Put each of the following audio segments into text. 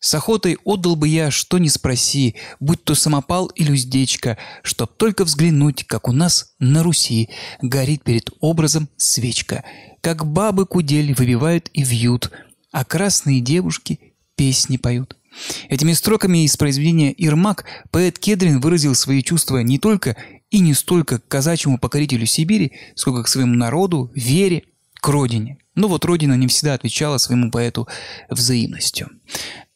С охотой отдал бы я, что не спроси, будь то самопал или уздечка, чтоб только взглянуть, как у нас на Руси горит перед образом свечка, как бабы кудель выбивают и вьют, а красные девушки песни поют. Этими строками из произведения «Ирмак» поэт Кедрин выразил свои чувства не только и не столько к казачьему покорителю Сибири, сколько к своему народу, вере, к родине. Но ну вот родина не всегда отвечала своему поэту взаимностью.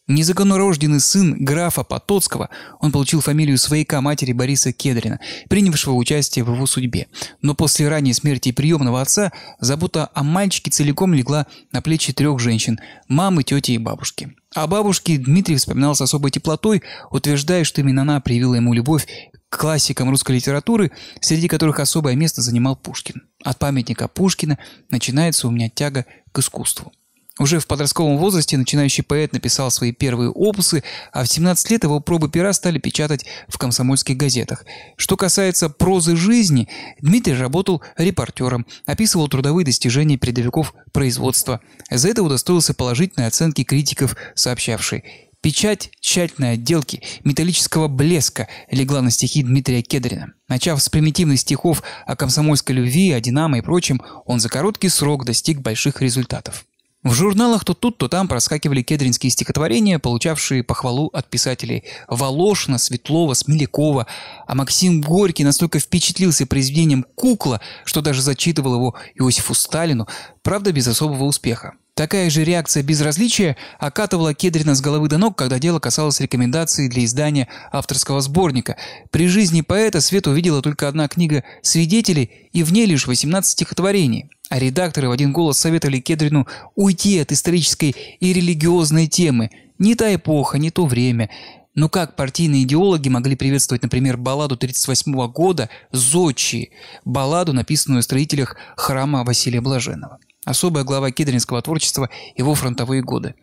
Незаконнорожденный сын графа Потоцкого, он получил фамилию свояка матери Бориса Кедрина, принявшего участие в его судьбе. Но после ранней смерти приемного отца забота о мальчике целиком легла на плечи трех женщин – мамы, тети и бабушки. О бабушке Дмитрий вспоминал с особой теплотой, утверждая, что именно она привила ему любовь к классикам русской литературы, среди которых особое место занимал Пушкин. От памятника Пушкина начинается у меня тяга к искусству. Уже в подростковом возрасте начинающий поэт написал свои первые опусы, а в 17 лет его пробы пера стали печатать в комсомольских газетах. Что касается прозы жизни, Дмитрий работал репортером, описывал трудовые достижения передовиков производства. За это удостоился положительной оценки критиков, сообщавшей. Печать тщательной отделки, металлического блеска легла на стихи Дмитрия Кедрина. Начав с примитивных стихов о комсомольской любви, о «Динамо» и прочем, он за короткий срок достиг больших результатов. В журналах то тут, то там проскакивали кедринские стихотворения, получавшие похвалу от писателей Волошина, Светлова, Смелякова, а Максим Горький настолько впечатлился произведением «Кукла», что даже зачитывал его Иосифу Сталину, правда, без особого успеха. Такая же реакция безразличия окатывала Кедрина с головы до ног, когда дело касалось рекомендаций для издания авторского сборника. При жизни поэта свет увидела только одна книга «Свидетели» и в ней лишь 18 стихотворений. А редакторы в один голос советовали Кедрину уйти от исторической и религиозной темы. Не та эпоха, не то время. Но как партийные идеологи могли приветствовать, например, балладу 1938 года «Зодчи», балладу, написанную о строителях храма Василия Блаженного? особая глава кедринского творчества его фронтовые годы.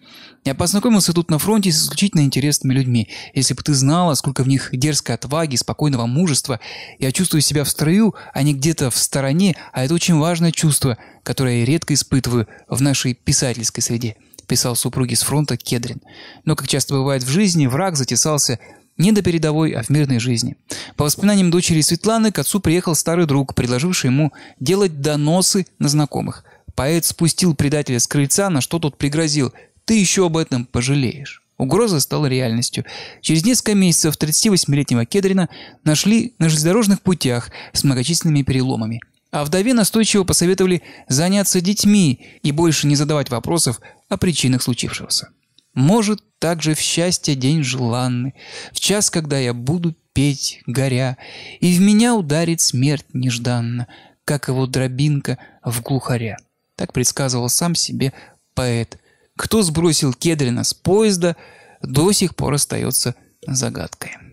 Я познакомился тут на фронте с исключительно интересными людьми. Если бы ты знала, сколько в них дерзкой отваги, спокойного мужества. Я чувствую себя в строю, а не где-то в стороне, а это очень важное чувство, которое я редко испытываю в нашей писательской среде», – писал супруги с фронта Кедрин. Но, как часто бывает в жизни, враг затесался не до передовой, а в мирной жизни. По воспоминаниям дочери Светланы, к отцу приехал старый друг, предложивший ему делать доносы на знакомых – Поэт спустил предателя с крыльца, на что тот пригрозил. «Ты еще об этом пожалеешь». Угроза стала реальностью. Через несколько месяцев 38-летнего Кедрина нашли на железнодорожных путях с многочисленными переломами. А вдове настойчиво посоветовали заняться детьми и больше не задавать вопросов о причинах случившегося. Может, также в счастье день желанный, в час, когда я буду петь, горя, и в меня ударит смерть нежданно, как его дробинка в глухаря. Так предсказывал сам себе поэт. Кто сбросил Кедрина с поезда, до сих пор остается загадкой.